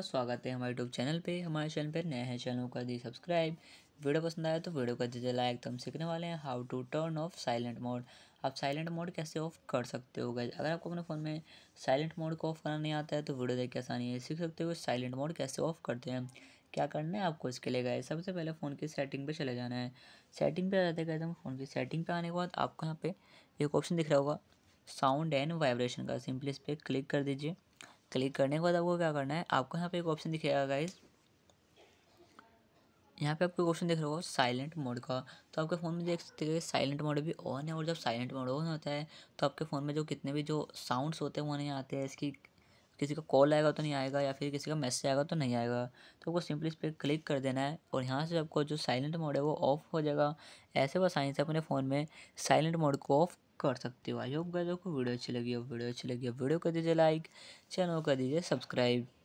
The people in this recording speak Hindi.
आपका स्वागत है हमारे यूट्यूब चैनल पे हमारे चैनल पे नया है चैनल कर दी सब्सक्राइब वीडियो पसंद आया तो वीडियो कर दीजिए लाइक तो हम सीखने वाले हैं how to turn off silent mode आप साइलेंट मोड कैसे ऑफ कर सकते हो गैज अगर आपको अपने फ़ोन में साइलेंट मोड को ऑफ करना नहीं आता है तो वीडियो देख के आसानी है सीख सकते हो साइलेंट मोड कैसे ऑफ करते हैं क्या करना है आपको इसके लिए गए सबसे पहले फ़ोन की सेटिंग पर चले जाना है सेटिंग पर आ जाते गए फ़ोन की सेटिंग पर आने के बाद आपको यहाँ पे एक ऑप्शन दिख रहा होगा साउंड एंड वाइब्रेशन का सिंपली इस पर क्लिक कर दीजिए क्लिक करने के बाद आपको क्या करना है आपको यहाँ पे एक ऑप्शन दिखेगा गाइज यहाँ पे आपको ऑप्शन दिख रहा होगा साइलेंट मोड का तो आपके फ़ोन में देख सकते हैं साइलेंट मोड भी ऑन है और जब साइलेंट मोड ऑन होता है तो आपके फ़ोन में जो कितने भी जो साउंड्स होते हैं वो नहीं आते हैं इसकी किसी का कॉल आएगा तो नहीं आएगा या फिर किसी का मैसेज आएगा तो नहीं आएगा तो आपको सिंपली इस पर क्लिक कर देना है और यहाँ से आपको जो साइलेंट मोड है वो ऑफ़ हो जाएगा ऐसे वो साइंस अपने फ़ोन में साइलेंट मोड को ऑफ़ कर सकते हो आई होप गए को वीडियो अच्छी लगी हो वीडियो अच्छी लगी हो वीडियो कर दीजिए लाइक चैनल कर दीजिए सब्सक्राइब